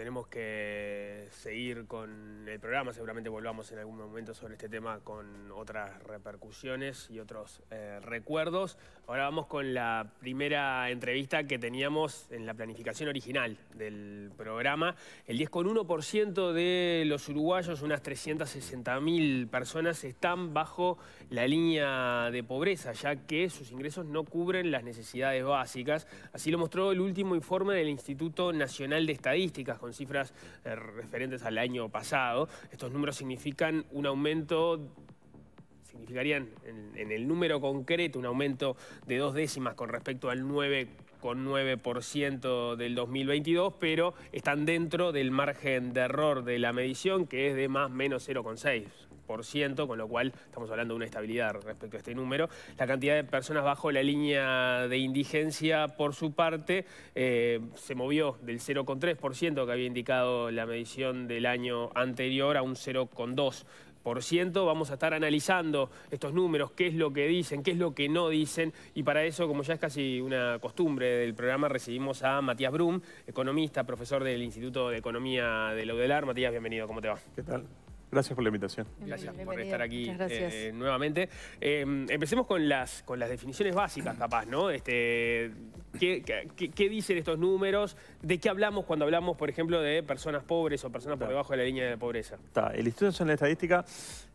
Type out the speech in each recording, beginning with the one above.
tenemos que seguir con el programa, seguramente volvamos en algún momento sobre este tema con otras repercusiones y otros eh, recuerdos. Ahora vamos con la primera entrevista que teníamos en la planificación original del programa. El 10,1% de los uruguayos, unas 360.000 personas, están bajo la línea de pobreza, ya que sus ingresos no cubren las necesidades básicas. Así lo mostró el último informe del Instituto Nacional de Estadísticas, cifras eh, referentes al año pasado. Estos números significan un aumento significarían en, el número concreto un aumento de dos décimas con respecto al 9,9% del 2022, pero están dentro del margen de error de la medición, que es de más menos 0,6 con lo cual estamos hablando de una estabilidad respecto a este número. La cantidad de personas bajo la línea de indigencia, por su parte, eh, se movió del 0,3% que había indicado la medición del año anterior a un 0,2%. Vamos a estar analizando estos números, qué es lo que dicen, qué es lo que no dicen. Y para eso, como ya es casi una costumbre del programa, recibimos a Matías Brum, economista, profesor del Instituto de Economía de Laudelar. Matías, bienvenido, ¿cómo te va? ¿Qué tal? Gracias por la invitación. Gracias por estar aquí eh, nuevamente. Em, empecemos con las, con las definiciones básicas, capaz, ¿no? Este, ¿qué, dicen estos números? ¿De qué hablamos cuando hablamos, por ejemplo, de personas pobres o personas por debajo de la línea de pobreza? Está. El Instituto Nacional de Estadística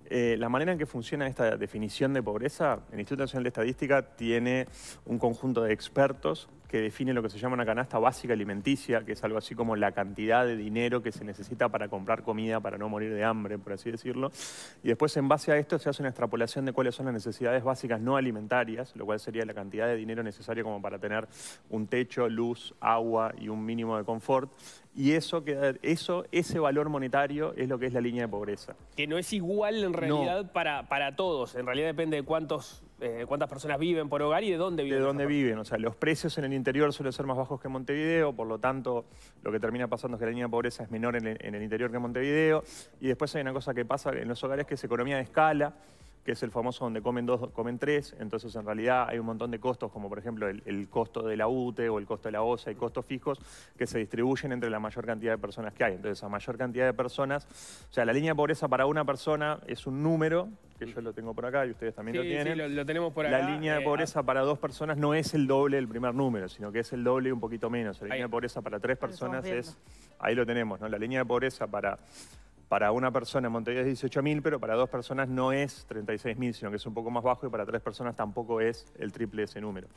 eh, la manera en que funciona esta definición de pobreza, el Instituto Nacional de Estadística tiene un conjunto de expertos que define lo que se llama una canasta básica alimenticia, que es algo así como la cantidad de dinero que se necesita para comprar comida, para no morir de hambre, por así decirlo. Y después en base a esto se hace una extrapolación de cuáles son las necesidades básicas no alimentarias, lo cual sería la cantidad de dinero necesario como para tener un techo, luz, agua y un mínimo de confort y eso, que, eso, ese valor monetario es lo que es la línea de pobreza. Que no es igual en realidad para, todos, en realidad depende de cuántos, eh, cuántas personas viven por hogar y de dónde viven. De dónde viven, o sea, los precios en el interior suelen ser más bajos que en Montevideo, por lo tanto lo que termina pasando es que la línea de pobreza es menor en el, en el interior que en Montevideo, y después hay una cosa que pasa en los hogares que es economía de escala, que es el famoso donde comen dos, comen tres, entonces en realidad hay un montón de costos, como por ejemplo el, costo de la UTE o el costo de la OSA hay costos fijos que se distribuyen entre la mayor cantidad de personas que hay. Entonces, a mayor cantidad de personas, o sea, la línea de pobreza para una persona es un número, que yo lo tengo por acá y ustedes también lo tienen. Sí, lo, lo tenemos por acá. La línea de eh, pobreza ah. para dos personas no es el doble del primer número, sino que es el doble y un poquito menos. La línea de pobreza para tres personas es... Ahí lo tenemos, ¿no? La línea de pobreza para para una persona en Montería es 18.000, pero para dos personas no es 36.000, sino que es un poco más bajo y para tres personas tampoco es el triple ese número.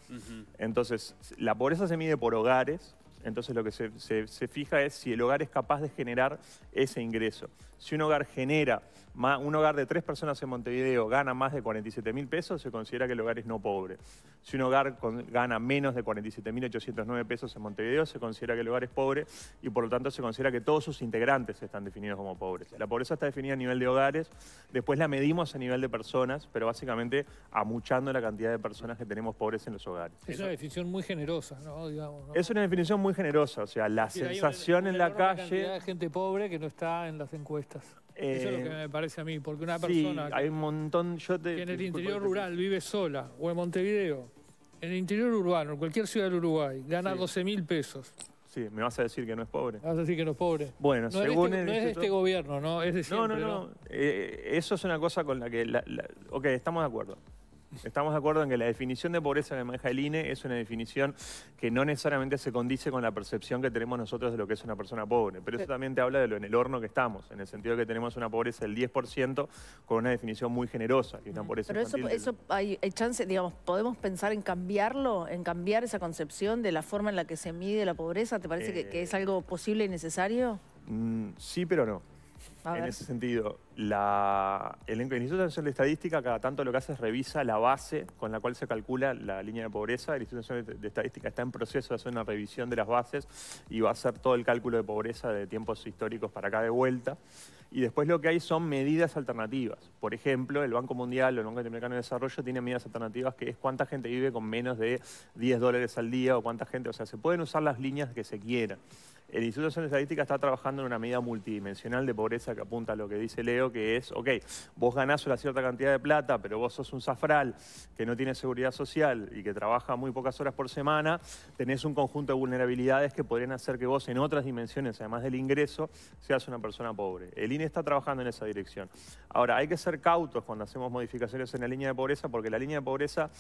Entonces, la pobreza se mide por hogares, entonces lo que se, fija es si el hogar es capaz de generar ese ingreso. Si un hogar genera, más, un hogar de tres personas en Montevideo gana más de 47 mil pesos, se considera que el hogar es no pobre. Si un hogar con, gana menos de 47 mil 809 pesos en Montevideo, se considera que el hogar es pobre y por lo tanto se considera que todos sus integrantes están definidos como pobres. La pobreza está definida a nivel de hogares, después la medimos a nivel de personas, pero básicamente amuchando la cantidad de personas que tenemos pobres en los hogares. Es una definición muy generosa, ¿no? Es una definición muy muy generosa, o sea, la sensación en la calle... Hay gente pobre que no está en las encuestas. Eso es lo que eh, me parece a mí, porque una persona... hay un montón... Yo te, en el interior rural vive sola, o en Montevideo, en el interior urbano, en cualquier ciudad del Uruguay, gana 12 mil pesos. Sí, me vas a decir que no es pobre. vas a decir que no es pobre. Bueno, según este, no es este gobierno, ¿no? no, no, no. Eh, eso es una cosa con la que... ok, estamos de acuerdo. Estamos de acuerdo en que la definición de pobreza que maneja el INE es una definición que no necesariamente se condice con la percepción que tenemos nosotros de lo que es una persona pobre. Pero eso también te habla de lo en el horno que estamos, en el sentido de que tenemos una pobreza del 10% con una definición muy generosa. Y una pobreza Pero eso, hay, chance, digamos, podemos pensar en cambiarlo, en cambiar esa concepción de la forma en la que se mide la pobreza. ¿Te parece que, es eh. algo posible y necesario? Mm, sí, pero no. en ese sentido, la, el, Instituto Nacional de Estadística cada tanto lo que hace es revisa la base con la cual se calcula la línea de pobreza. El Instituto Nacional de Estadística está en proceso de hacer una revisión de las bases y va a hacer todo el cálculo de pobreza de tiempos históricos para acá de vuelta. Y después lo que hay son medidas alternativas. Por ejemplo, el Banco Mundial o el Banco Interamericano de Desarrollo tiene medidas alternativas que es cuánta gente vive con menos de 10 dólares al día o cuánta gente, o sea, se pueden usar las líneas que se quieran. El Instituto Nacional de Estadística está trabajando en una medida multidimensional de pobreza que apunta a lo que dice Leo, que es, ok, vos ganás una cierta cantidad de plata, pero vos sos un zafral que no tiene seguridad social y que trabaja muy pocas horas por semana, tenés un conjunto de vulnerabilidades que podrían hacer que vos en otras dimensiones, además del ingreso, seas una persona pobre. El INE está trabajando en esa dirección. Ahora, hay que ser cautos cuando hacemos modificaciones en la línea de pobreza, porque la línea de pobreza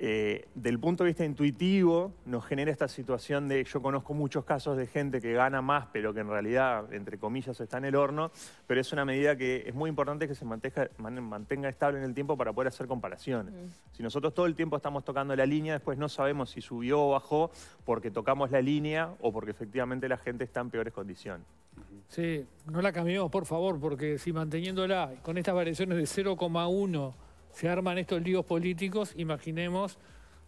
eh, del punto de vista intuitivo, nos genera esta situación de, yo conozco muchos casos de gente que gana más, pero que en realidad, entre comillas, está en el horno, pero es una medida que es muy importante que se mantenga, estable en el tiempo para poder hacer comparaciones. Mm. Si nosotros todo el tiempo estamos tocando la línea, después no sabemos si subió o bajó porque tocamos la línea o porque efectivamente la gente está en peores condiciones. Sí, no la cambiemos, por favor, porque si manteniéndola con estas variaciones de 0,1 se arman estos líos políticos, imaginemos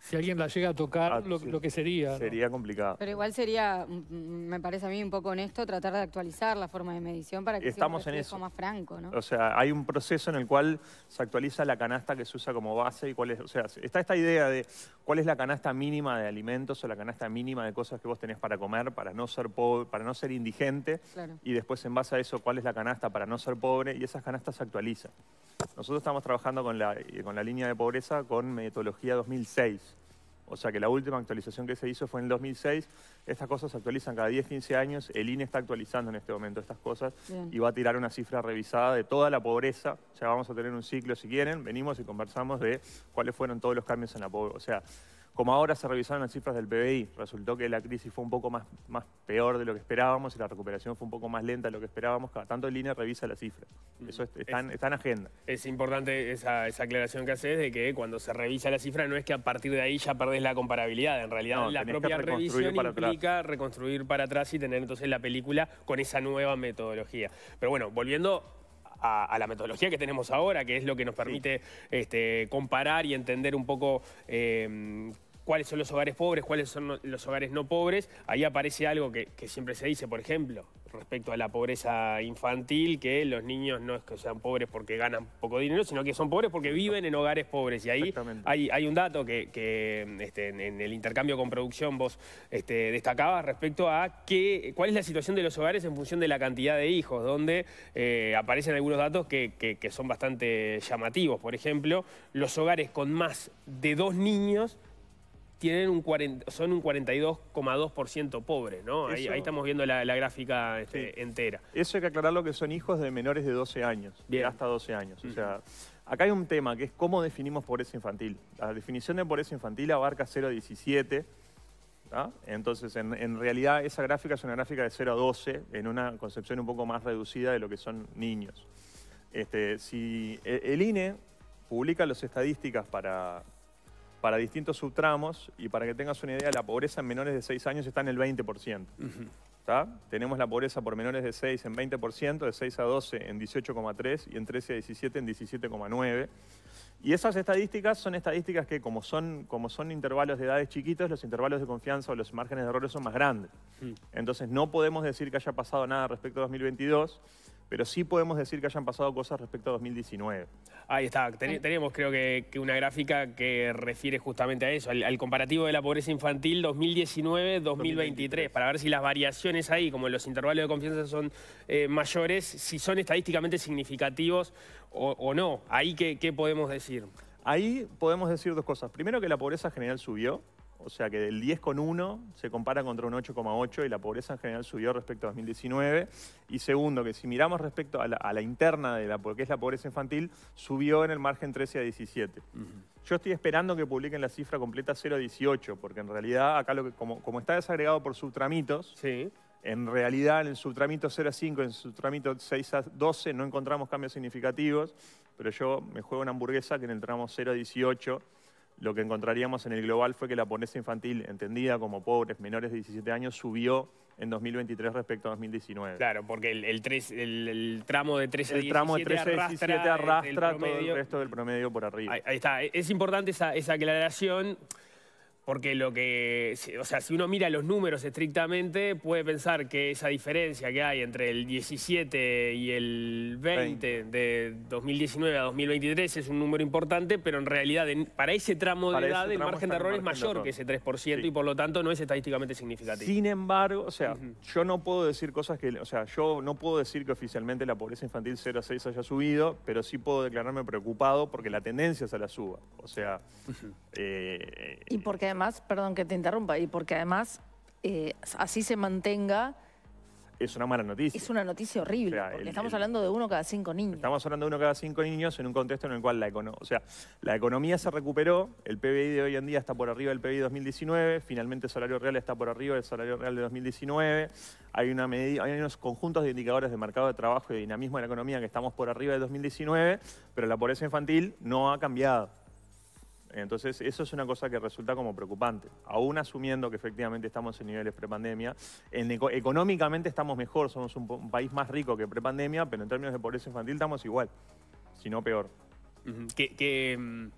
si alguien la llega a tocar, ah, lo, que sería. Sería complicado. Pero igual sería, mm, mm, me parece a mí un poco honesto, tratar de actualizar la forma de medición para que sea un en más franco. ¿no? O sea, hay un proceso en el cual se actualiza la canasta que se usa como base y cuál es, o sea, está esta idea de cuál es la canasta mínima de alimentos o la canasta mínima de cosas que vos tenés para comer, para no ser pobre, para no ser indigente, y después en base a eso cuál es la canasta para no ser pobre y esas canastas se actualizan. Nosotros estamos trabajando con la, con la línea de pobreza con metodología 2006. O sea que la última actualización que se hizo fue en 2006. Estas cosas se actualizan cada 10, 15 años. El INE está actualizando en este momento estas cosas y va a tirar una cifra revisada de toda la pobreza. Ya vamos a tener un ciclo si quieren. Venimos y conversamos de cuáles fueron todos los cambios en la pobreza. O sea, como ahora se revisaron las cifras del PBI, resultó que la crisis fue un poco más, más peor de lo que esperábamos y la recuperación fue un poco más lenta de lo que esperábamos. Cada tanto el línea revisa las cifras. Mm. Eso está, en, agenda. Es importante esa, aclaración que haces de que cuando se revisa la cifra no es que a partir de ahí ya perdés la comparabilidad. En realidad la propia revisión implica reconstruir para atrás y tener entonces la película con esa nueva metodología. Pero bueno, volviendo a, la metodología que tenemos ahora, que es lo que nos permite este, comparar y entender un poco... Em, cuáles son los hogares pobres, cuáles son los hogares no pobres, ahí aparece algo que siempre se dice, por ejemplo, respecto a la pobreza infantil, que los niños no es que sean pobres porque ganan poco dinero, sino que son pobres porque viven en hogares pobres. Y ahí hay, un dato que, este, en, el intercambio con producción vos este, destacabas respecto a cuál es la situación de los hogares en función de la cantidad de hijos, donde eh, aparecen algunos datos que son bastante llamativos. Por ejemplo, los hogares con más de dos niños un son un 42,2% pobres, ¿no? Ahí, estamos viendo la, gráfica este, entera. Eso hay que aclarar lo que son hijos de menores de 12 años, de hasta 12 años. O mm. sea, acá hay un tema que es cómo definimos pobreza infantil. La definición de pobreza infantil abarca 0 a 17, ¿ah? Entonces, en, realidad, esa gráfica es una gráfica de 0 a 12, en una concepción un poco más reducida de lo que son niños. Este, si e, el INE publica las estadísticas para, para distintos subtramos, y para que tengas una idea, la pobreza en menores de 6 años está en el 20%. Tenemos la pobreza por menores de 6 en 20%, de 6 a 12 en 18,3 y en 13 a 17 en 17,9. Y esas estadísticas son estadísticas que, como son, como son intervalos de edades chiquitos, los intervalos de confianza o los márgenes de errores son más grandes. Mm. Entonces, no podemos decir que haya pasado nada respecto a 2022, pero sí podemos decir que hayan pasado cosas respecto a 2019. Ahí está, tenemos creo que, una gráfica que refiere justamente a eso, al, comparativo de la pobreza infantil 2019-2023, para ver si las variaciones ahí, como los intervalos de confianza son eh, mayores, si son estadísticamente significativos o, no. Ahí, ¿qué podemos decir? Ahí podemos decir dos cosas. Primero, que la pobreza general subió, o sea que del 10,1 se compara contra un 8,8 y la pobreza en general subió respecto a 2019. Y segundo, que si miramos respecto a la, interna de la, porque es la pobreza infantil, subió en el margen 13 a 17. Yo estoy esperando que publiquen la cifra completa 0 a 18 porque en realidad acá como, está desagregado por subtramitos, en realidad en el subtramito 0 a 5, en el subtramito 6 a 12 no encontramos cambios significativos, pero yo me juego una hamburguesa que en el tramo 0 a 18 lo que encontraríamos en el global fue que la pobreza infantil, entendida como pobres menores de 17 años, subió en 2023 respecto a 2019. Claro, porque el, el, tramo de 13 a 17 tramo de 13 arrastra, 17 arrastra todo el resto del promedio por arriba. Ahí, está, es importante esa, esa aclaración. Porque lo que, o sea, si uno mira los números estrictamente, puede pensar que esa diferencia que hay entre el 17 y el 20, de 2019 a 2023 es un número importante, pero en realidad para ese tramo de edad el margen de error es mayor que ese 3% y por lo tanto no es estadísticamente significativo. Sin embargo, o sea, yo no puedo decir cosas que, o sea, yo no puedo decir que oficialmente la pobreza infantil 0 a 6 haya subido, pero sí puedo declararme preocupado porque la tendencia es a la suba. O sea, eh, y porque eh, además además, perdón que te interrumpa, y porque además eh, así se mantenga... Es una mala noticia. Es una noticia horrible, porque estamos hablando de uno cada cinco niños. Estamos hablando de uno cada cinco niños en un contexto en el cual la, economía se recuperó, el PBI de hoy en día está por arriba del PBI de 2019, finalmente el salario real está por arriba del salario real de 2019, hay, una hay unos conjuntos de indicadores de mercado de trabajo y dinamismo de la economía que estamos por arriba de 2019, pero la pobreza infantil no ha cambiado. Entonces, eso es una cosa que resulta como preocupante. Aún asumiendo que efectivamente estamos en niveles prepandemia, económicamente estamos mejor, somos un, país más rico que prepandemia, pero en términos de pobreza infantil estamos igual, si no peor. ¿Qué mm,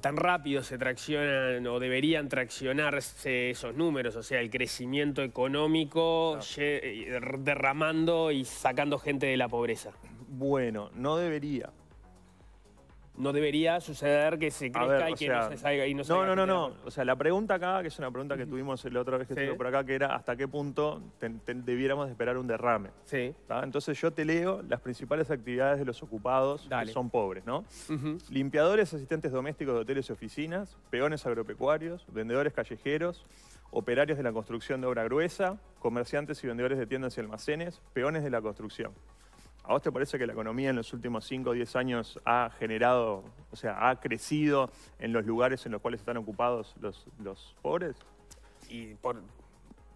tan rápido se traccionan o deberían traccionarse esos números, o sea, el crecimiento económico eh, derramando y sacando gente de la pobreza. Bueno, no debería no debería suceder que se crezca y que no se salga. Y no, no, no, no, no. O sea, la pregunta acá, que es una pregunta que tuvimos la otra vez que por acá, que era hasta qué punto debiéramos esperar un derrame. Sí. Entonces yo te leo las principales actividades de los ocupados que son pobres, ¿no? Limpiadores, asistentes domésticos de hoteles y oficinas, peones agropecuarios, vendedores callejeros, operarios de la construcción de obra gruesa, comerciantes y vendedores de tiendas y almacenes, peones de la construcción. ¿A vos te parece que la economía en los últimos 5 o 10 años ha generado, o sea, ha crecido en los lugares en los cuales están ocupados los, los pobres? Y por, o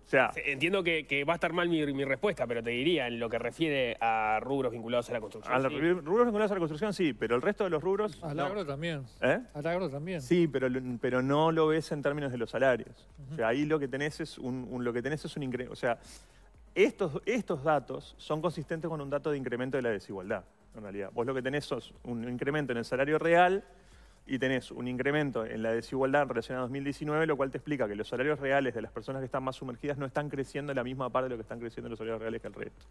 sea, Entiendo que, va a estar mal mi, respuesta, pero te diría en lo que refiere a rubros vinculados a la construcción. A los rubros vinculados a la construcción, sí, pero el resto de los rubros. Al agro también. ¿Eh? Al agro también. Sí, pero, pero no lo ves en términos de los salarios. O sea, ahí lo que tenés es un, lo que tenés es un incremento. O sea, estos, estos datos son consistentes con un dato de incremento de la desigualdad, en realidad. Vos lo que tenés es un incremento en el salario real y tenés un incremento en la desigualdad en relación a 2019, lo cual te explica que los salarios reales de las personas que están más sumergidas no están creciendo en la misma parte de lo que están creciendo los salarios reales que el resto.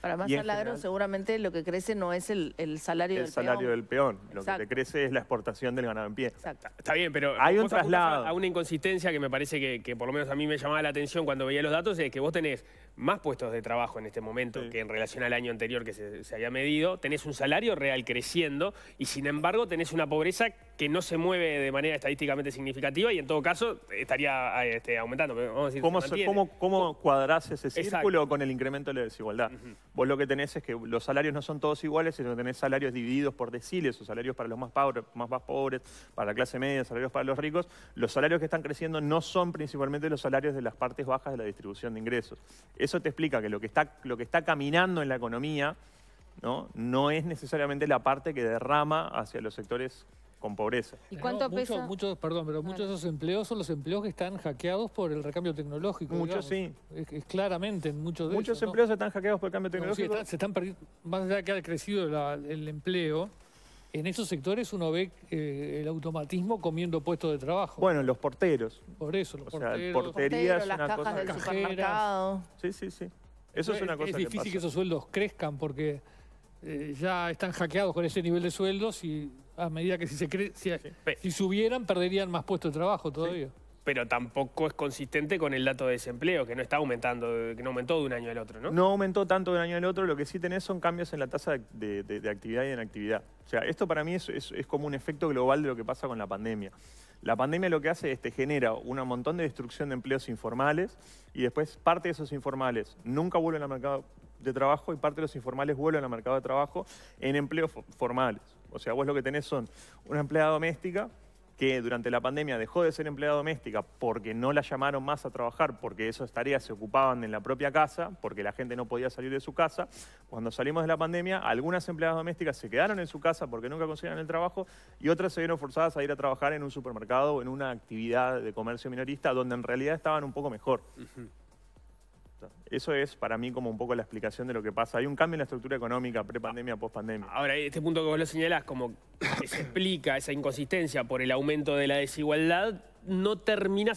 Para más taladro, seguramente lo que crece no es el, el salario el salario del peón. Lo que te crece es la exportación del ganado en pie. Exacto. Está bien, pero hay un traslado. A una inconsistencia que me parece que, que, por lo menos a mí me llamaba la atención cuando veía los datos, es que vos tenés más puestos de trabajo en este momento que en relación al año anterior que se, había medido, tenés un salario real creciendo y sin embargo tenés una pobreza que no se mueve de manera estadísticamente significativa y en todo caso estaría ah, este, aumentando. ¿Cómo, cuadras ¿cómo, ese círculo con el incremento de la desigualdad? Vos lo que tenés es que los salarios no son todos iguales, sino que tenés salarios divididos por deciles, o salarios para los más, pobres, más, más pobres, para la clase media, salarios para los ricos. Los salarios que están creciendo no son principalmente los salarios de las partes bajas de la distribución de ingresos eso te explica que lo que está, lo que está caminando en la economía ¿no? no es necesariamente la parte que derrama hacia los sectores con pobreza. ¿Y cuánto pesa? perdón, pero muchos de esos empleos son los empleos que están hackeados por el recambio tecnológico. Muchos sí. Es, claramente en muchos de Muchos empleos están hackeados por el cambio tecnológico. se están perdiendo, más allá de que ha crecido el empleo, en esos sectores uno ve eh, el automatismo comiendo puestos de trabajo. Bueno, los porteros. Por eso, los porteros. Sea, porterías, las cajas del Sí, sí, sí. Eso es, eh, una cosa Es difícil que, esos sueldos crezcan porque eh, ya están hackeados con ese nivel de sueldos y a medida que si, se cre si, subieran perderían más puestos de trabajo todavía pero tampoco es consistente con el dato de desempleo, que no está aumentando, que no aumentó de un año al otro, ¿no? No aumentó tanto de un año al otro, lo que sí tenés son cambios en la tasa de, actividad y de inactividad. O sea, esto para mí es, es, como un efecto global de lo que pasa con la pandemia. La pandemia lo que hace es que genera un montón de destrucción de empleos informales y después parte de esos informales nunca vuelven al mercado de trabajo y parte de los informales vuelven al mercado de trabajo en empleos formales. O sea, vos lo que tenés son una empleada doméstica que durante la pandemia dejó de ser empleada doméstica porque no la llamaron más a trabajar, porque esas tareas se ocupaban en la propia casa, porque la gente no podía salir de su casa. Cuando salimos de la pandemia, algunas empleadas domésticas se quedaron en su casa porque nunca consiguieron el trabajo y otras se vieron forzadas a ir a trabajar en un supermercado o en una actividad de comercio minorista donde en realidad estaban un poco mejor. Eso es para mí como un poco la explicación de lo que pasa. Hay un cambio en la estructura económica pre-pandemia, post-pandemia. Ahora, este punto que vos lo señalás, como se explica esa inconsistencia por el aumento de la desigualdad, no termina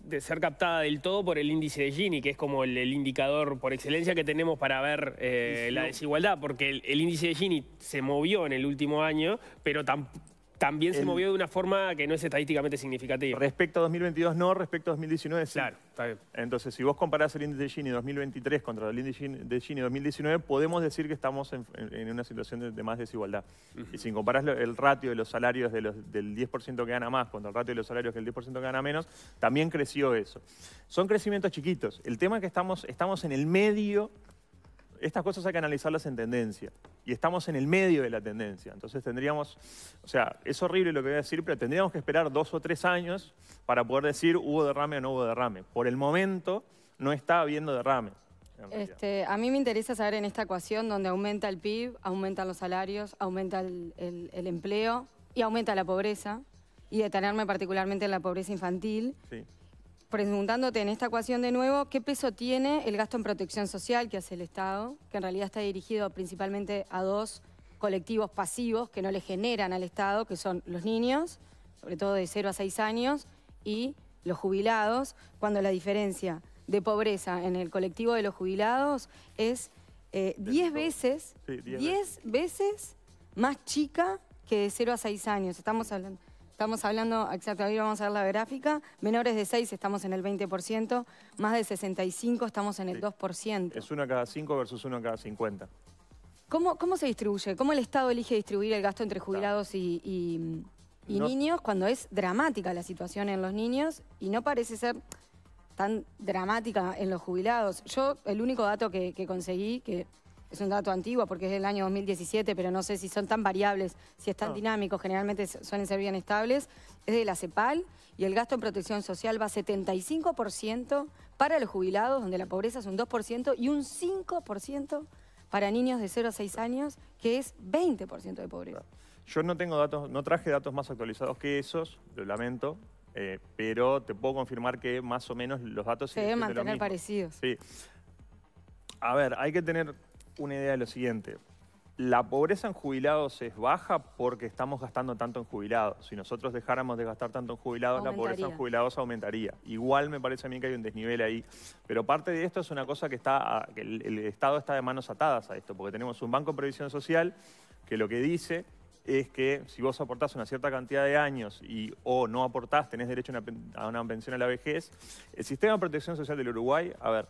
de ser captada del todo por el índice de Gini, que es como el, indicador por excelencia que tenemos para ver eh, la desigualdad, porque el, índice de Gini se movió en el último año, pero tampoco también se movió de una forma que no es estadísticamente significativa. Respecto a 2022 no, respecto a 2019 sí. Claro, está Entonces, si vos comparás el índice de Gini 2023 contra el índice de Gini 2019, podemos decir que estamos en, una situación de, más desigualdad. Y si comparás el ratio de los salarios de los, del 10% que gana más contra el ratio de los salarios del 10% que gana menos, también creció eso. Son crecimientos chiquitos. El tema es que estamos, estamos en el medio estas cosas hay que analizarlas en tendencia. Y estamos en el medio de la tendencia. Entonces tendríamos, o sea, es horrible lo que voy a decir, pero tendríamos que esperar dos o tres años para poder decir hubo derrame o no hubo derrame. Por el momento no está habiendo derrame. Este, a mí me interesa saber en esta ecuación donde aumenta el PIB, aumentan los salarios, aumenta el, empleo y aumenta la pobreza, y detenerme particularmente en la pobreza infantil. Sí preguntándote en esta ecuación de nuevo, ¿qué peso tiene el gasto en protección social que hace el Estado, que en realidad está dirigido principalmente a dos colectivos pasivos que no le generan al Estado, que son los niños, sobre todo de 0 a 6 años, y los jubilados, cuando la diferencia de pobreza en el colectivo de los jubilados es 10 eh, veces, veces más chica que de 0 a 6 años. Estamos hablando... Estamos hablando, exacto, Ahí vamos a ver la gráfica, menores de 6 estamos en el 20%, más de 65 estamos en el 2%. Es uno cada 5 versus uno cada 50. ¿Cómo, ¿Cómo, se distribuye? ¿Cómo el Estado elige distribuir el gasto entre jubilados y, niños cuando es dramática la situación en los niños y no parece ser tan dramática en los jubilados? Yo el único dato que conseguí, que es un dato antiguo porque es del año 2017, pero no sé si son tan variables, si están ah. dinámicos, generalmente suelen ser bien estables, es de la CEPAL y el gasto en protección social va 75% para los jubilados, donde la pobreza es un 2% y un 5% para niños de 0 a 6 años, que es 20% de pobreza. Yo no tengo datos, no traje datos más actualizados que esos, lo lamento, eh, pero te puedo confirmar que más o menos los datos se deben mantener parecidos. Sí. A ver, hay que tener una idea de lo siguiente. La pobreza en jubilados es baja porque estamos gastando tanto en jubilados. Si nosotros dejáramos de gastar tanto en jubilados, la pobreza en jubilados aumentaría. Igual me parece a mí que hay un desnivel ahí. Pero parte de esto es una cosa que está, que el, Estado está de manos atadas a esto, porque tenemos un Banco de Previsión Social que lo que dice es que si vos aportás una cierta cantidad de años y o no aportás, tenés derecho a una, a una pensión a la vejez. El sistema de protección social del Uruguay, a ver,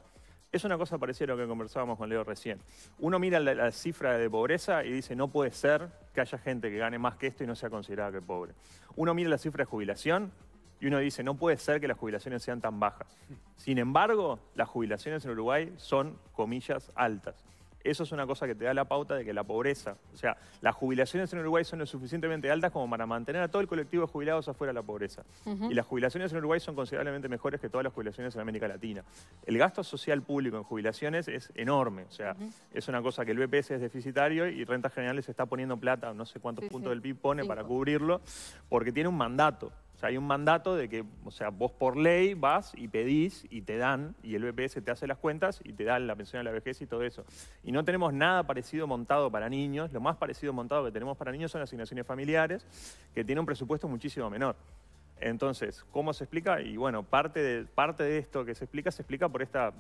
es una cosa parecida a lo que conversábamos con Leo recién. Uno mira la, cifra de pobreza y dice, no puede ser que haya gente que gane más que esto y no sea considerada que pobre. Uno mira la cifra de jubilación y uno dice, no puede ser que las jubilaciones sean tan bajas. Sin embargo, las jubilaciones en Uruguay son, comillas, altas. Eso es una cosa que te da la pauta de que la pobreza, o sea, las jubilaciones en Uruguay son lo suficientemente altas como para mantener a todo el colectivo de jubilados afuera de la pobreza. Y las jubilaciones en Uruguay son considerablemente mejores que todas las jubilaciones en América Latina. El gasto social público en jubilaciones es enorme, o sea, es una cosa que el BPS es deficitario y Rentas Generales está poniendo plata, no sé cuántos puntos del PIB pone para cubrirlo, porque tiene un mandato hay un mandato de que, o sea, vos por ley vas y pedís y te dan, y el BPS te hace las cuentas y te dan la pensión a la vejez y todo eso. Y no tenemos nada parecido montado para niños. Lo más parecido montado que tenemos para niños son asignaciones familiares, que tiene un presupuesto muchísimo menor. Entonces, ¿cómo se explica? Y bueno, parte de, parte de esto que se explica, se explica por esta,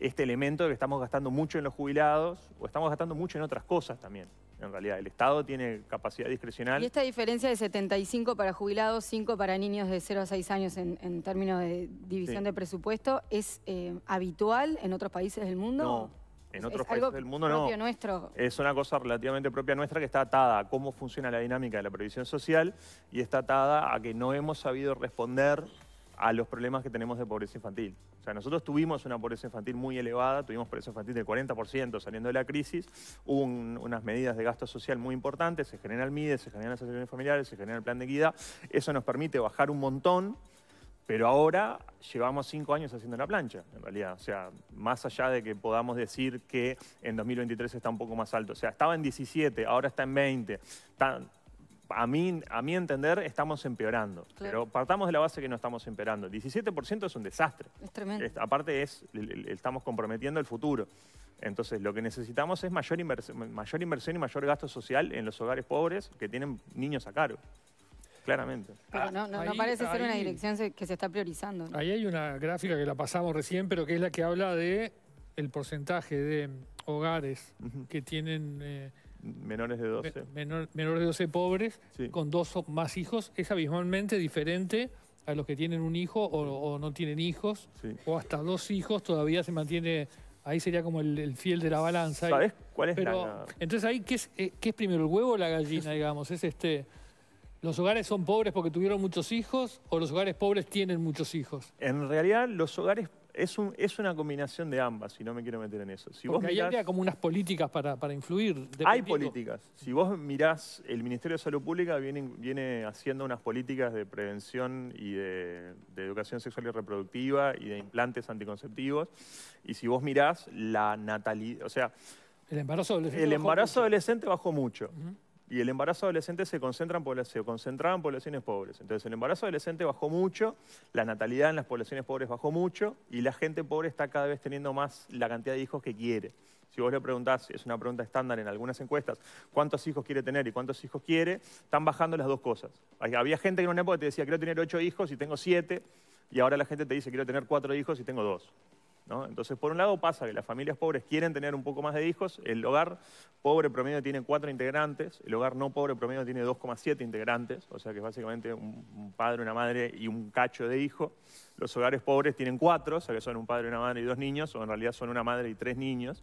este elemento de que estamos gastando mucho en los jubilados o estamos gastando mucho en otras cosas también en realidad. El Estado tiene capacidad discrecional. ¿Y esta diferencia de 75 para jubilados, 5 para niños de 0 a 6 años en, términos de división de presupuesto es eh, habitual en otros países del mundo? No. En otros países del mundo propio no. Nuestro. Es una cosa relativamente propia nuestra que está atada a cómo funciona la dinámica de la previsión social y está atada a que no hemos sabido responder a los problemas que tenemos de pobreza infantil. O sea, nosotros tuvimos una pobreza infantil muy elevada, tuvimos pobreza infantil del 40% saliendo de la crisis, hubo unas medidas de gasto social muy importantes, se genera el MIDE, se generan las asociaciones familiares, se genera el plan de equidad, eso nos permite bajar un montón, pero ahora llevamos cinco años haciendo la plancha, en realidad. O sea, más allá de que podamos decir que en 2023 está un poco más alto. O sea, estaba en 17, ahora está en 20 a mí, a mi entender, estamos empeorando. Pero partamos de la base que no estamos empeorando. El 17% es un desastre. Es tremendo. aparte, es, estamos comprometiendo el futuro. Entonces, lo que necesitamos es mayor, mayor inversión y mayor gasto social en los hogares pobres que tienen niños a cargo. Claramente. Pero ah, no, parece ser una dirección que se está priorizando. Ahí hay una gráfica que la pasamos recién, pero que es la que habla de el porcentaje de hogares que tienen... Eh, menores de 12. menores de 12 pobres, con dos o más hijos, es abismalmente diferente a los que tienen un hijo o, no tienen hijos, o hasta dos hijos todavía se mantiene, ahí sería como el, fiel de la balanza. ¿Sabes cuál es la, Entonces ahí, ¿qué es, eh, ¿qué es primero, el huevo o la gallina, digamos? Es este... ¿Los hogares son pobres porque tuvieron muchos hijos o los hogares pobres tienen muchos hijos? En realidad, los hogares es, un, una combinación de ambas, si no me quiero meter en eso. Si Porque vos había como unas políticas para, influir. Hay políticas. Si vos mirás, el Ministerio de Salud Pública viene, viene haciendo unas políticas de prevención y de, educación sexual y reproductiva y de implantes anticonceptivos. Y si vos mirás, la natalidad, o sea... El embarazo adolescente, el embarazo adolescente bajó mucho y el embarazo adolescente se, concentran concentraba en poblaciones pobres. Entonces el embarazo adolescente bajó mucho, la natalidad en las poblaciones pobres bajó mucho y la gente pobre está cada vez teniendo más la cantidad de hijos que quiere. Si vos le preguntás, es una pregunta estándar en algunas encuestas, cuántos hijos quiere tener y cuántos hijos quiere, están bajando las dos cosas. Había gente que en una época te decía, quiero tener ocho hijos y tengo siete, y ahora la gente te dice, quiero tener cuatro hijos y tengo dos. Entonces, por un lado pasa que las familias pobres quieren tener un poco más de hijos, el hogar pobre promedio tiene cuatro integrantes, el hogar no pobre promedio tiene 2,7 integrantes, o sea que es básicamente un padre, una madre y un cacho de hijo. Los hogares pobres tienen cuatro, o sea que son un padre, una madre y dos niños, o en realidad son una madre y tres niños.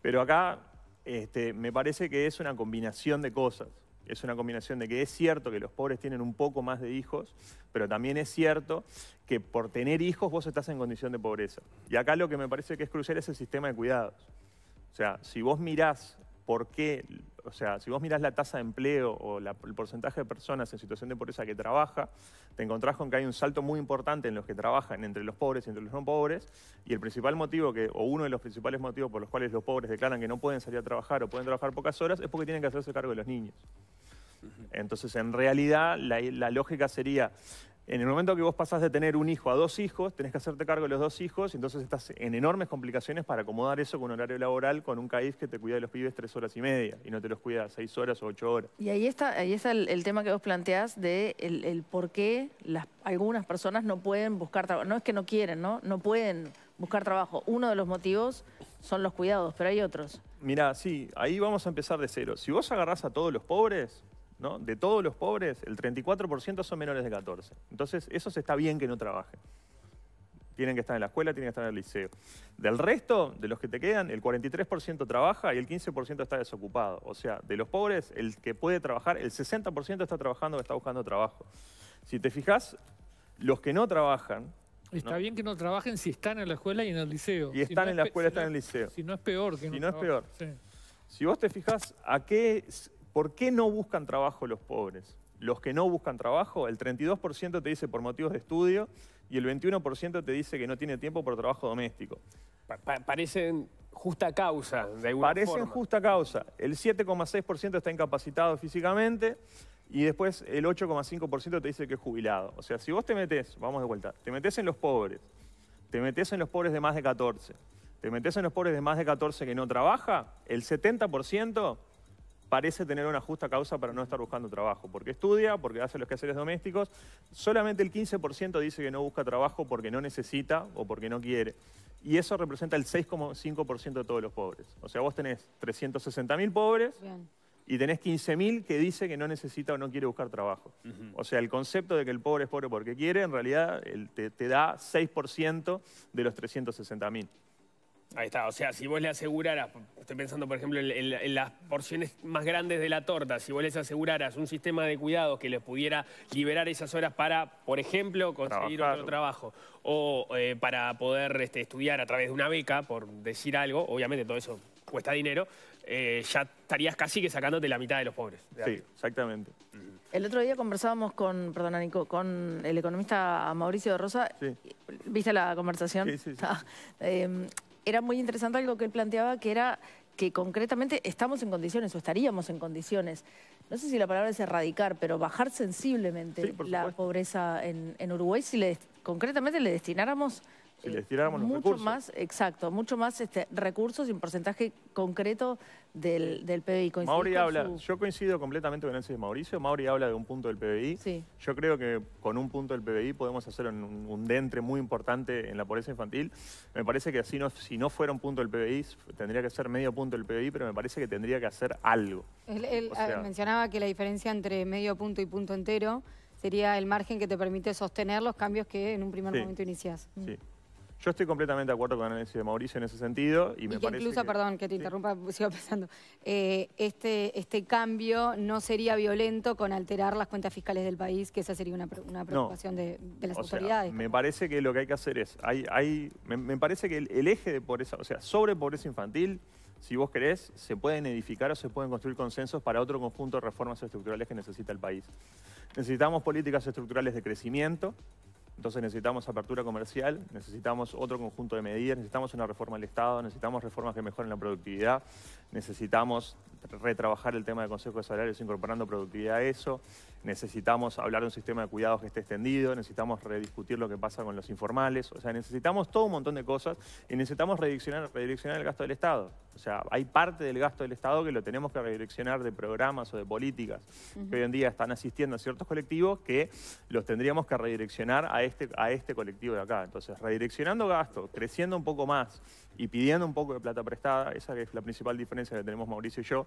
Pero acá este, me parece que es una combinación de cosas es una combinación de que es cierto que los pobres tienen un poco más de hijos, pero también es cierto que por tener hijos vos estás en condición de pobreza. Y acá lo que me parece que es crucial es el sistema de cuidados. O sea, si vos mirás por qué, o sea, si vos mirás la tasa de empleo o el porcentaje de personas en situación de pobreza que trabaja, te encontrás con que hay un salto muy importante en los que trabajan entre los pobres y entre los no pobres, y el principal motivo que, o uno de los principales motivos por los cuales los pobres declaran que no pueden salir a trabajar o pueden trabajar pocas horas es porque tienen que hacerse cargo de los niños. Entonces, en realidad, la, lógica sería, en el momento que vos pasás de tener un hijo a dos hijos, tenés que hacerte cargo de los dos hijos, y entonces estás en enormes complicaciones para acomodar eso con un horario laboral, con un CAIF que te cuida de los pibes tres horas y media y no te los cuida seis horas o ocho horas. Y ahí está, ahí está el, tema que vos planteás de el, por qué las, algunas personas no pueden buscar trabajo. No es que no quieren, ¿no? No pueden buscar trabajo. Uno de los motivos son los cuidados, pero hay otros. Mirá, sí, ahí vamos a empezar de cero. Si vos agarrás a todos los pobres, de todos los pobres, el 34% son menores de 14. Entonces, se está bien que no trabajen. Tienen que estar en la escuela, tienen que estar en el liceo. Del resto, de los que te quedan, el 43% trabaja y el 15% está desocupado. O sea, de los pobres, el que puede trabajar, el 60% está trabajando o está buscando trabajo. Si te fijas, los que no trabajan, Está bien que no trabajen si están en la escuela y en el liceo. Y están en la escuela, y están en el liceo. Si no es peor que no Si no es peor. Si vos te fijas a qué ¿Por qué no buscan trabajo los pobres? Los que no buscan trabajo, el 32% te dice por motivos de estudio y el 21% te dice que no tiene tiempo por trabajo doméstico. parecen justa causa, de Parecen justa causa. El 7,6% está incapacitado físicamente y después el 8,5% te dice que es jubilado. O sea, si vos te metés, vamos de vuelta, te metes en los pobres, te metes en los pobres de más de 14, te metes en los pobres de más de 14 que no trabaja, el 70% parece tener una justa causa para no estar buscando trabajo, porque estudia, porque hace los quehaceres domésticos. Solamente el 15% dice que no busca trabajo porque no necesita o porque no quiere. Y eso representa el 6,5% de todos los pobres. O sea, vos tenés 360.000 pobres y tenés 15.000 que dice que no necesita o no quiere buscar trabajo. O sea, el concepto de que el pobre es pobre porque quiere, en realidad te, te da 6% de los 360.000. Ahí está, o sea, si vos le aseguraras, estoy pensando por ejemplo en, las porciones más grandes de la torta, si vos les aseguraras un sistema de cuidados que les pudiera liberar esas horas para, por ejemplo, conseguir otro trabajo o eh, para poder este, estudiar a través de una beca, por decir algo, obviamente todo eso cuesta dinero, eh, ya estarías casi que sacándote la mitad de los pobres. Sí, exactamente. El otro día conversábamos con, perdona con el economista Mauricio de Rosa. ¿Viste la conversación? Sí, sí, ah, em, era muy interesante algo que él planteaba, que era que concretamente estamos en condiciones o estaríamos en condiciones, no sé si la palabra es erradicar, pero bajar sensiblemente la pobreza en, Uruguay si le, concretamente le destináramos mucho más, exacto, mucho más este, recursos y un porcentaje concreto del, eh, del PBI. Mauri habla, yo coincido completamente con el de Mauricio, Mauri habla de un punto del PBI. Yo creo que con un punto del PBI podemos hacer un, dentre muy importante en la pobreza infantil. Me parece que así no, si no fuera un punto del PBI, tendría que ser medio punto del PBI, pero me parece que tendría que hacer algo. Él, ah, mencionaba que la diferencia entre medio punto y punto entero sería el margen que te permite sostener los cambios que en un primer momento inicias. Yo estoy completamente de acuerdo con el análisis de Mauricio en ese sentido. Y, me que incluso, perdón, que te interrumpa, sigo pensando, eh, este, este cambio no sería violento con alterar las cuentas fiscales del país, que esa sería una, preocupación de, las autoridades. me parece que lo que hay que hacer es, hay, hay, me, parece que el eje de pobreza, o sea, sobre pobreza infantil, si vos querés, se pueden edificar o se pueden construir consensos para otro conjunto de reformas estructurales que necesita el país. Necesitamos políticas estructurales de crecimiento, entonces necesitamos apertura comercial, necesitamos otro conjunto de medidas, necesitamos una reforma del Estado, necesitamos reformas que mejoren la productividad, necesitamos retrabajar el tema del Consejo de Salarios incorporando productividad a eso, necesitamos hablar de un sistema de cuidados que esté extendido, necesitamos rediscutir lo que pasa con los informales, o sea, necesitamos todo un montón de cosas y necesitamos redireccionar, redireccionar el gasto del Estado. O sea, hay parte del gasto del Estado que lo tenemos que redireccionar de programas o de políticas que hoy en día están asistiendo a ciertos colectivos que los tendríamos que redireccionar a este, a este colectivo de acá. Entonces, redireccionando gasto, creciendo un poco más y pidiendo un poco de plata prestada, esa es la principal diferencia que tenemos Mauricio y yo,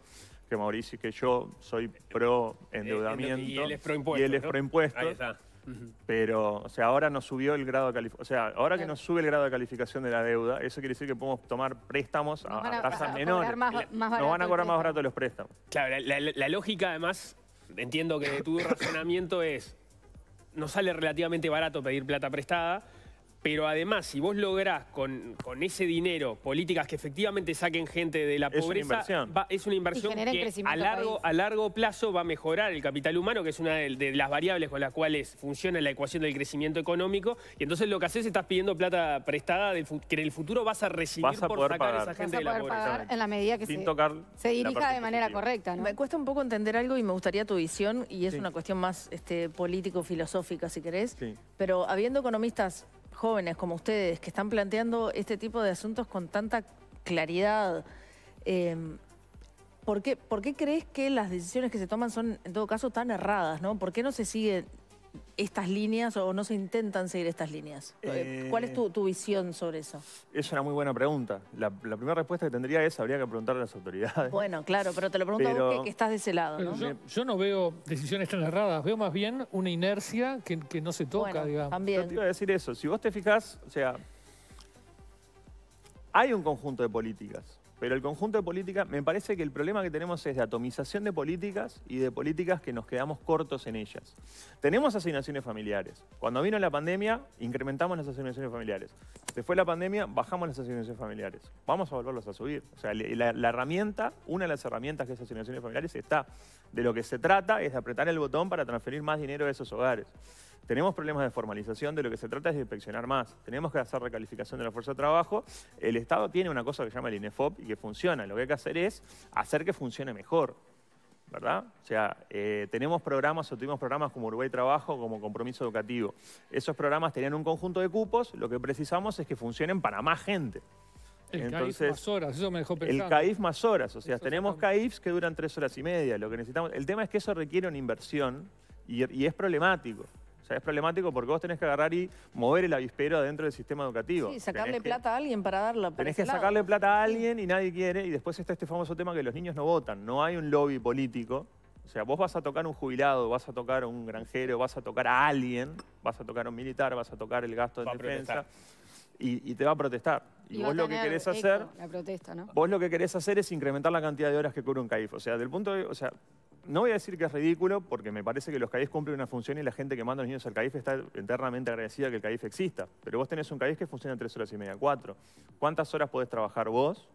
que Mauricio y que yo soy pro eh, endeudamiento y él es pro impuesto. Y él es Pero, o sea, ahora nos subió el grado de O sea, ahora que nos sube el grado de calificación de la deuda, eso quiere decir que podemos tomar préstamos a, tasas menores. nos van a cobrar más barato los préstamos. Claro, la lógica además, entiendo que tu razonamiento es nos sale relativamente barato pedir plata prestada pero además si vos lográs con, ese dinero políticas que efectivamente saquen gente de la pobreza, es una inversión, que a largo, a largo plazo va a mejorar el capital humano, que es una de, las variables con las cuales funciona la ecuación del crecimiento económico, y entonces lo que haces es estás pidiendo plata prestada que en el futuro vas a recibir vas por sacar a esa gente poder de la pobreza. Pagar en la medida que se, dirija de manera correcta. Me cuesta un poco entender algo y me gustaría tu visión, y es una cuestión más este, político-filosófica, si querés, pero habiendo economistas jóvenes como ustedes que están planteando este tipo de asuntos con tanta claridad, em, ¿por, qué, ¿por, qué, crees que las decisiones que se toman son en todo caso tan erradas? ¿no? ¿Por qué no se sigue estas líneas o no se intentan seguir estas líneas? Eh, ¿Cuál es eh, tu, visión sobre eso? Es una muy buena pregunta. La, primera respuesta que tendría es, habría que preguntarle a las autoridades. Bueno, claro, pero te lo pregunto a vos estás de ese lado, Yo, no veo decisiones tan erradas, veo más bien una inercia que, no se toca, digamos. También. Yo a decir eso, si vos te fijás, o sea, hay un conjunto de políticas. Pero el conjunto de políticas, me parece que el problema que tenemos es de atomización de políticas y de políticas que nos quedamos cortos en ellas. Tenemos asignaciones familiares. Cuando vino la pandemia, incrementamos las asignaciones familiares. Después de la pandemia, bajamos las asignaciones familiares. Vamos a volverlos a subir. O sea, la, herramienta, una de las herramientas que es asignaciones familiares está. De lo que se trata es de apretar el botón para transferir más dinero a esos hogares. Tenemos problemas de formalización, de lo que se trata es de inspeccionar más. Tenemos que hacer recalificación de la fuerza de trabajo. El Estado tiene una cosa que se llama el INEFOP y que funciona. Lo que hay que hacer es hacer que funcione mejor. ¿verdad? O sea, eh, tenemos programas o tuvimos programas como Uruguay Trabajo, como Compromiso Educativo. Esos programas tenían un conjunto de cupos, lo que precisamos es que funcionen para más gente. El CAIF más horas, eso me dejó pensando. El CAIF más horas, o sea, tenemos CAIFs que duran tres horas y media, lo que necesitamos. El tema es que eso requiere una inversión y, y es problemático. O sea, es problemático porque vos tenés que agarrar y mover el avispero adentro del sistema educativo. Sí, sacarle plata a alguien para darla. tenés que sacarle plata a alguien y nadie quiere. Y después está este famoso tema que los niños no votan. No hay un lobby político. O sea, vos vas a tocar un jubilado, vas a tocar a un granjero, vas a tocar a alguien, vas a tocar a un militar, vas a tocar el gasto de defensa. Y, te va a protestar. Y, vos lo que querés hacer... La protesta, ¿no? Vos lo que querés hacer es incrementar la cantidad de horas que cubre un CAIF. O sea, del punto de... O sea, no voy a decir que es ridículo, porque me parece que los CAIF cumplen una función y la gente que manda a los niños al CAIF está eternamente agradecida que el CAIF exista. Pero vos tenés un CAIF que funciona tres horas y media, cuatro. ¿Cuántas horas podés trabajar vos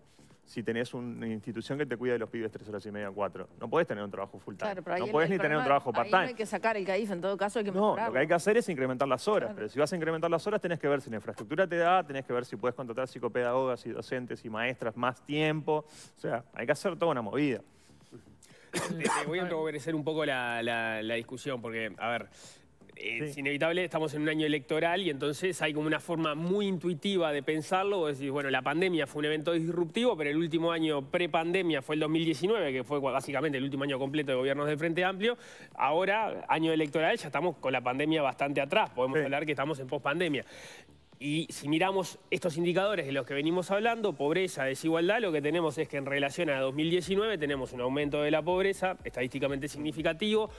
si tenés una institución que te cuida de los pibes tres horas y media, cuatro. No podés tener un trabajo full time. no podés ni tener un trabajo part-time. No hay que sacar el CAIF, en todo caso No, lo que hay que hacer es incrementar las horas. Pero si vas a incrementar las horas, tenés que ver si la infraestructura te da, tenés que ver si puedes contratar psicopedagogas y docentes y maestras más tiempo. O sea, hay que hacer toda una movida voy a obedecer un poco la, discusión, porque, a ver, es inevitable, estamos en un año electoral y entonces hay como una forma muy intuitiva de pensarlo. Vos decir, bueno, la pandemia fue un evento disruptivo, pero el último año pre-pandemia fue el 2019, que fue básicamente el último año completo de gobiernos del Frente Amplio. Ahora, año electoral, ya estamos con la pandemia bastante atrás, podemos hablar que estamos en post-pandemia. Y si miramos estos indicadores de los que venimos hablando, pobreza, desigualdad, lo que tenemos es que en relación a 2019 tenemos un aumento de la pobreza, estadísticamente significativo,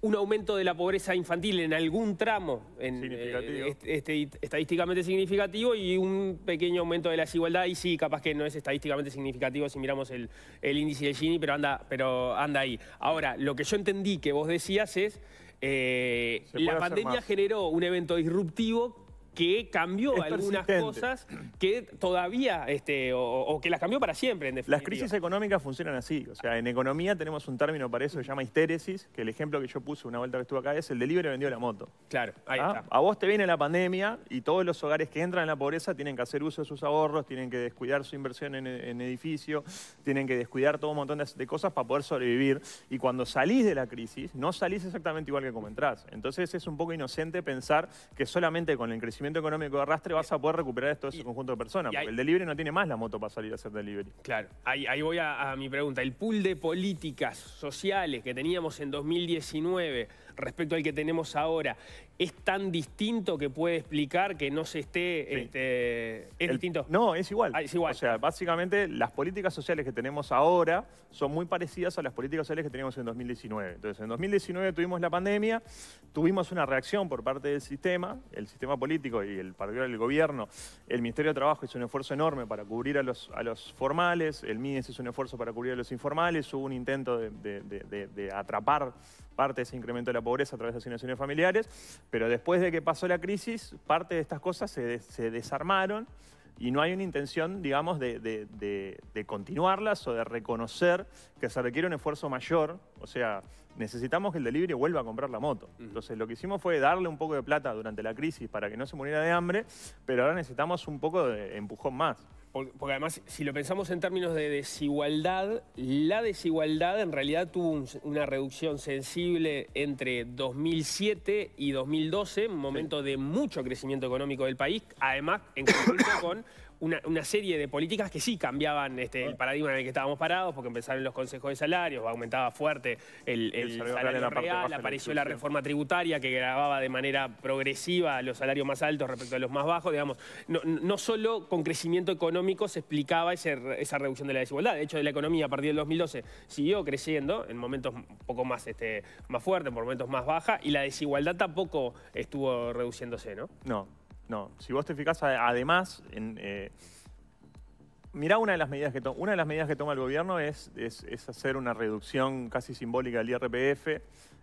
un aumento de la pobreza infantil en algún tramo eh, este, estadísticamente significativo y un pequeño aumento de la desigualdad y sí, capaz que no es estadísticamente significativo si miramos el, índice de Gini, pero anda, pero anda ahí. Ahora, lo que yo entendí que vos decías es, eh, la pandemia generó un evento disruptivo que cambió algunas cosas que todavía, este, o, que las cambió para siempre, en definitiva. Las crisis económicas funcionan así. O sea, en economía tenemos un término para eso que se llama histéresis, que el ejemplo que yo puse una vuelta que estuve acá es el delivery vendió la moto. Claro, ahí ¿Ah? está. A vos te viene la pandemia y todos los hogares que entran en la pobreza tienen que hacer uso de sus ahorros, tienen que descuidar su inversión en, edificio, tienen que descuidar todo un montón de, de cosas para poder sobrevivir. Y cuando salís de la crisis, no salís exactamente igual que como entrás. Entonces es un poco inocente pensar que solamente con el crecimiento económico de arrastre vas a poder recuperar esto ese conjunto de personas. el delivery no tiene más la moto para salir a hacer delivery. Claro, ahí, voy a, a mi pregunta. El pool de políticas sociales que teníamos en 2019 respecto al que tenemos ahora, es tan distinto que puede explicar que no se esté... Este, ¿Es distinto? No, ah, es igual. O sea, básicamente las políticas sociales que tenemos ahora son muy parecidas a las políticas sociales que teníamos en 2019. Entonces, en 2019 tuvimos la pandemia, tuvimos una reacción por parte del sistema, el sistema político y el partido del gobierno. El Ministerio de Trabajo hizo un esfuerzo enorme para cubrir a los, a los formales, el Mines hizo un esfuerzo para cubrir a los informales, hubo un intento de atrapar parte de ese incremento de la pobreza a través de asignaciones familiares, pero después de que pasó la crisis, parte de estas cosas se, desarmaron y no hay una intención, digamos, de, de, continuarlas o de reconocer que se requiere un esfuerzo mayor. O sea, necesitamos que el delivery vuelva a comprar la moto. Entonces, lo que hicimos fue darle un poco de plata durante la crisis para que no se muriera de hambre, pero ahora necesitamos un poco de empujón más porque además, si lo pensamos en términos de desigualdad, la desigualdad en realidad tuvo una reducción sensible entre 2007 y 2012, un momento de mucho crecimiento económico del país, además en conjunto con una, serie de políticas que sí cambiaban este, el ah. paradigma en el que estábamos parados, porque empezaron los consejos de salarios, aumentaba fuerte el, salario, real, apareció la, reforma tributaria que grababa de manera progresiva los salarios más altos respecto a los más bajos, digamos, no, no solo con crecimiento económico se explicaba esa reducción de la desigualdad, de hecho la economía a partir del 2012 siguió creciendo en momentos un poco más, este, más fuertes, en momentos más bajas, y la desigualdad tampoco estuvo reduciéndose, ¿no? No, no, si vos te fijas además en... Eh, mirá una de las medidas que toma, el gobierno es hacer una reducción casi simbólica del IRPF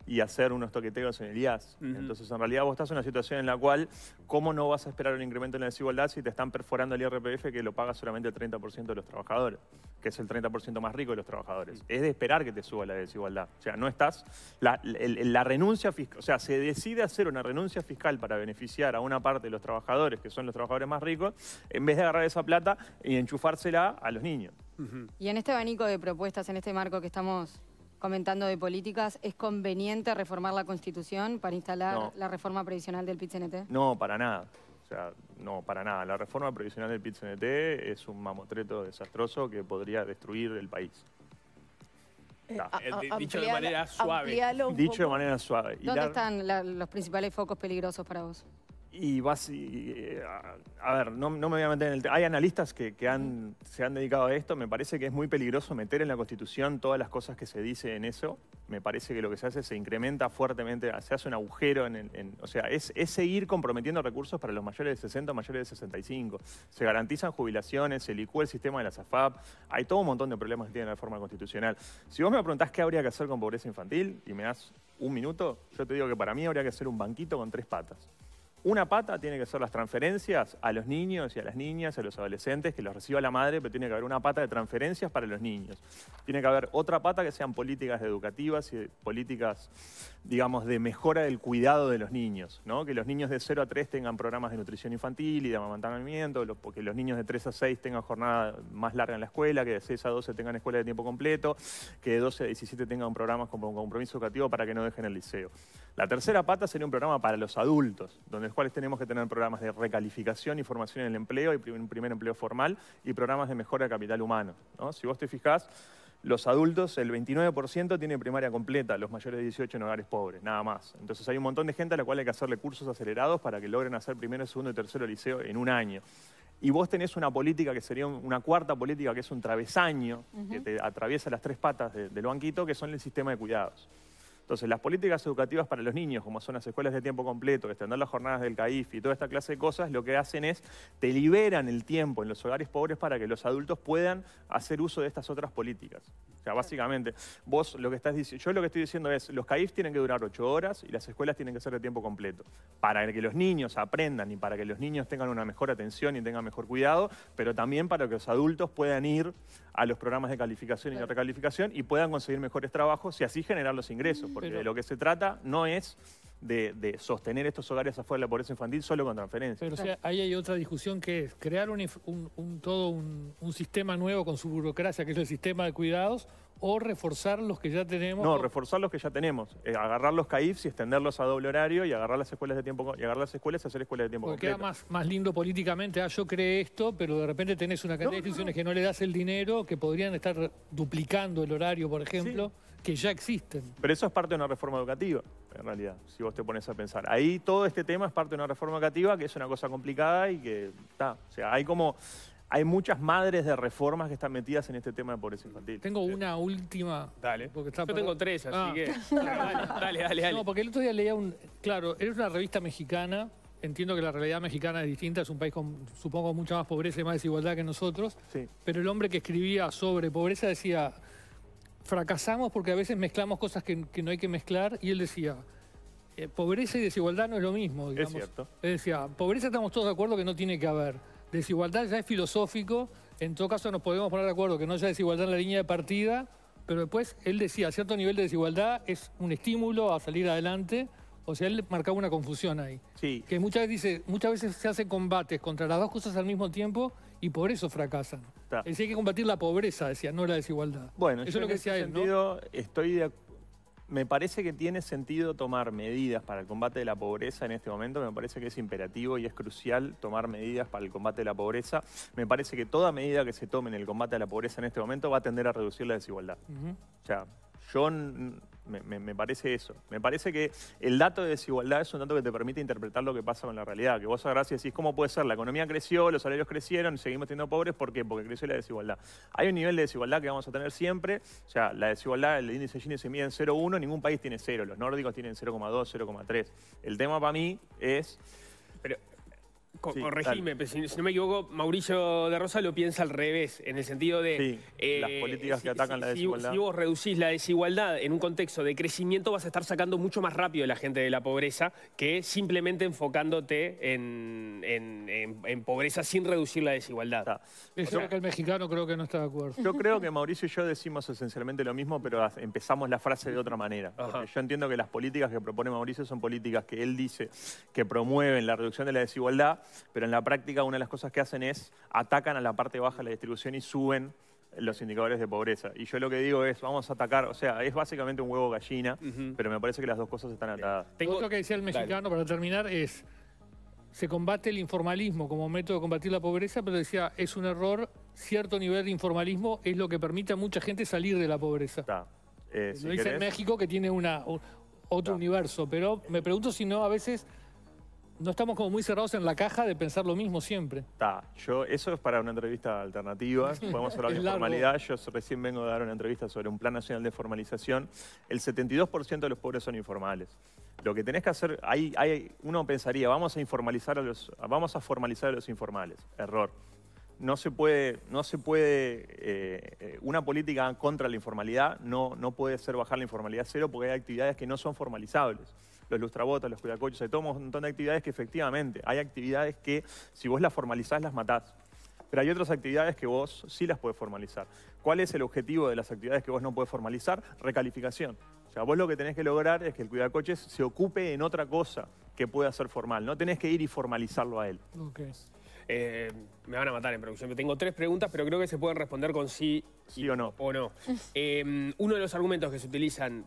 y hacer unos toqueteos en el IAS. Entonces, en realidad, vos estás en una situación en la cual, ¿cómo no vas a esperar un incremento en la desigualdad si te están perforando el IRPF que lo paga solamente el 30% de los trabajadores, que es el 30% más rico de los trabajadores? Es de esperar que te suba la desigualdad. O sea, no estás. La, renuncia fiscal. O sea, se decide hacer una renuncia fiscal para beneficiar a una parte de los trabajadores, que son los trabajadores más ricos, en vez de agarrar esa plata y enchufársela a los niños. Y en este abanico de propuestas, en este marco que estamos comentando de políticas, ¿es conveniente reformar la Constitución para instalar la reforma previsional del pit No, para nada. O sea, no, para nada. La reforma previsional del pit es un mamotreto desastroso que podría destruir el país. Eh, eh, dicho de manera suave. Dicho de manera suave. ¿Dónde están los principales focos peligrosos para vos? y vas eh, a, ver, no, me voy a meter en el tema. Hay analistas que, se han dedicado a esto. Me parece que es muy peligroso meter en la Constitución todas las cosas que se dice en eso. Me parece que lo que se hace se incrementa fuertemente, se hace un agujero. En, o sea, es, es, seguir comprometiendo recursos para los mayores de 60, mayores de 65. Se garantizan jubilaciones, se licúa el sistema de la SAFAP. Hay todo un montón de problemas que tiene la reforma constitucional. Si vos me preguntás qué habría que hacer con pobreza infantil y me das un minuto, yo te digo que para mí habría que hacer un banquito con tres patas. Una pata tiene que ser las transferencias a los niños y a las niñas, a los adolescentes, que los reciba la madre, pero tiene que haber una pata de transferencias para los niños. Tiene que haber otra pata que sean políticas educativas y políticas, digamos, de mejora del cuidado de los niños, ¿no? Que los niños de 0 a 3 tengan programas de nutrición infantil y de amamantamiento, que los niños de 3 a 6 tengan jornada más larga en la escuela, que de 6 a 12 tengan escuela de tiempo completo, que de 12 a 17 tengan programas con compromiso educativo para que no dejen el liceo. La tercera pata sería un programa para los adultos, donde cuales tenemos que tener programas de recalificación y formación en el empleo, y un primer empleo formal, y programas de mejora de capital humano. Si vos te fijás, los adultos, el 29% tiene primaria completa, los mayores de 18 en hogares pobres, nada más. Entonces hay un montón de gente a la cual hay que hacerle cursos acelerados para que logren hacer primero, segundo y tercero liceo en un año. Y vos tenés una política que sería una cuarta política, que es un travesaño, que te atraviesa las tres patas del banquito, que son el sistema de cuidados. Entonces, las políticas educativas para los niños, como son las escuelas de tiempo completo, que dando las jornadas del CAIF y toda esta clase de cosas, lo que hacen es te liberan el tiempo en los hogares pobres para que los adultos puedan hacer uso de estas otras políticas. O sea, básicamente, vos lo que estás diciendo, yo lo que estoy diciendo es, los CAIF tienen que durar ocho horas y las escuelas tienen que ser de tiempo completo, para que los niños aprendan y para que los niños tengan una mejor atención y tengan mejor cuidado, pero también para que los adultos puedan ir a los programas de calificación y de recalificación y puedan conseguir mejores trabajos y así generar los ingresos, porque de lo que se trata no es de, sostener estos hogares afuera de la pobreza infantil solo con transferencias. Pero ahí hay otra discusión que es crear un, todo un, sistema nuevo con su burocracia, que es el sistema de cuidados, o reforzar los que ya tenemos? No, reforzar los que ya tenemos. Eh, agarrar los CAIFs y extenderlos a doble horario y agarrar las escuelas de tiempo y agarrar las escuelas y hacer escuelas de tiempo Porque completo. queda más, más lindo políticamente, ah, yo creé esto, pero de repente tenés una cantidad de instituciones que no le das el dinero, que podrían estar duplicando el horario, por ejemplo, que ya existen. Pero eso es parte de una reforma educativa, en realidad, si vos te pones a pensar. Ahí todo este tema es parte de una reforma educativa que es una cosa complicada y que está. O sea, hay como hay muchas madres de reformas que están metidas en este tema de pobreza infantil. Tengo eh, una última. Dale. Porque Yo tengo tres, así ah. que... dale, dale, dale. No, porque el otro día leía un... Claro, era una revista mexicana. Entiendo que la realidad mexicana es distinta. Es un país con, supongo, mucha más pobreza y más desigualdad que nosotros. Sí. Pero el hombre que escribía sobre pobreza decía... Fracasamos porque a veces mezclamos cosas que, no hay que mezclar. Y él decía... Eh, pobreza y desigualdad no es lo mismo, Es cierto. Él decía, pobreza estamos todos de acuerdo que no tiene que haber desigualdad ya es filosófico, en todo caso nos podemos poner de acuerdo que no haya desigualdad en la línea de partida, pero después él decía, cierto nivel de desigualdad es un estímulo a salir adelante, o sea, él marcaba una confusión ahí. Sí. Que muchas veces, dice, muchas veces se hacen combates contra las dos cosas al mismo tiempo y por eso fracasan. Está. Es decir, hay que combatir la pobreza, decía, no la desigualdad. Bueno, eso es lo que decía él, sentido, estoy de acuerdo me parece que tiene sentido tomar medidas para el combate de la pobreza en este momento, me parece que es imperativo y es crucial tomar medidas para el combate de la pobreza. Me parece que toda medida que se tome en el combate de la pobreza en este momento va a tender a reducir la desigualdad. O sea, yo me, parece eso. Me parece que el dato de desigualdad es un dato que te permite interpretar lo que pasa con la realidad. Que vos agarrás y decís, ¿cómo puede ser? La economía creció, los salarios crecieron, seguimos teniendo pobres. ¿Por qué? Porque creció la desigualdad. Hay un nivel de desigualdad que vamos a tener siempre. O sea, la desigualdad, el índice Gini se mide en 0,1, ningún país tiene 0. Los nórdicos tienen 0,2, 0,3. El tema para mí es corregime, pero si, no me equivoco, Mauricio de Rosa lo piensa al revés, en el sentido de... Sí, eh, las políticas que atacan la desigualdad. Si, vos reducís la desigualdad en un contexto de crecimiento, vas a estar sacando mucho más rápido a la gente de la pobreza que simplemente enfocándote en, pobreza sin reducir la desigualdad. que el mexicano creo que no está de acuerdo. Yo creo que Mauricio y yo decimos esencialmente lo mismo, pero empezamos la frase de otra manera. yo entiendo que las políticas que propone Mauricio son políticas que él dice que promueven la reducción de la desigualdad pero en la práctica una de las cosas que hacen es atacan a la parte baja de la distribución y suben los indicadores de pobreza. Y yo lo que digo es, vamos a atacar, o sea, es básicamente un huevo gallina, pero me parece que las dos cosas están atadas. Tengo que decía el mexicano para terminar es, se combate el informalismo como método de combatir la pobreza, pero decía, es un error, cierto nivel de informalismo es lo que permite a mucha gente salir de la pobreza. Está. Eh, lo dice México que tiene una, otro universo, pero me pregunto si no a veces no estamos como muy cerrados en la caja de pensar lo mismo siempre. yo, eso es para una entrevista alternativa, podemos hablar de informalidad, yo recién vengo de dar una entrevista sobre un plan nacional de formalización, el 72% de los pobres son informales. Lo que tenés que hacer, hay, hay, uno pensaría, vamos a, informalizar a los, vamos a formalizar a los informales, error. No se puede, no se puede eh, eh, una política contra la informalidad no, no puede ser bajar la informalidad cero porque hay actividades que no son formalizables los lustrabotas, los cuidacoches, hay todo un montón de actividades que efectivamente hay actividades que si vos las formalizás las matás. Pero hay otras actividades que vos sí las podés formalizar. ¿Cuál es el objetivo de las actividades que vos no podés formalizar? Recalificación. O sea, vos lo que tenés que lograr es que el cuidacoches se ocupe en otra cosa que pueda ser formal. No tenés que ir y formalizarlo a él. Eh, me van a matar en producción. tengo tres preguntas, pero creo que se pueden responder con sí, o no. O no. Eh, uno de los argumentos que se utilizan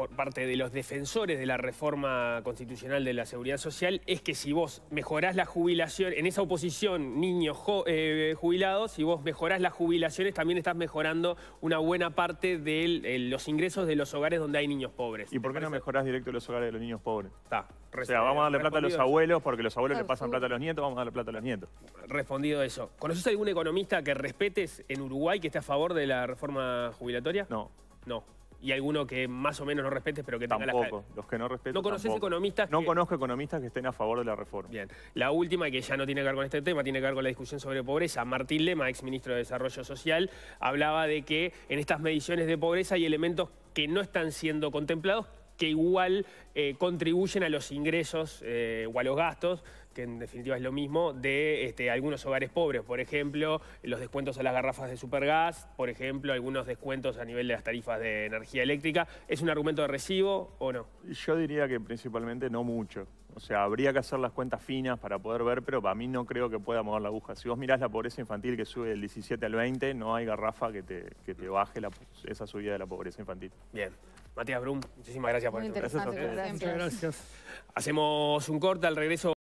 por parte de los defensores de la reforma constitucional de la seguridad social es que si vos mejorás la jubilación, en esa oposición niños eh, jubilados, si vos mejorás las jubilaciones también estás mejorando una buena parte de eh, los ingresos de los hogares donde hay niños pobres. ¿Y por qué no mejorás directo los hogares de los niños pobres? Está. O sea, vamos a darle plata a los abuelos porque los abuelos le pasan plata a los nietos, vamos a darle plata a los nietos. Respondido eso. ¿Conoces algún economista que respetes en Uruguay que esté a favor de la reforma jubilatoria? No. No y alguno que más o menos no respete, pero que tenga Tampoco, los que no respeten No conoces economistas No conozco economistas que estén a favor de la reforma. Bien. La última, que ya no tiene que ver con este tema, tiene que ver con la discusión sobre pobreza. Martín Lema, exministro de Desarrollo Social, hablaba de que en estas mediciones de pobreza hay elementos que no están siendo contemplados, que igual eh, contribuyen a los ingresos eh, o a los gastos que en definitiva es lo mismo, de este, algunos hogares pobres. Por ejemplo, los descuentos a las garrafas de supergas, por ejemplo, algunos descuentos a nivel de las tarifas de energía eléctrica. ¿Es un argumento de recibo o no? Yo diría que principalmente no mucho. O sea, habría que hacer las cuentas finas para poder ver, pero para mí no creo que pueda mover la aguja. Si vos mirás la pobreza infantil que sube del 17 al 20, no hay garrafa que te, baje esa subida de la pobreza infantil. Bien. Matías Brum, muchísimas gracias por esto. Gracias a Gracias. Hacemos un corte al regreso.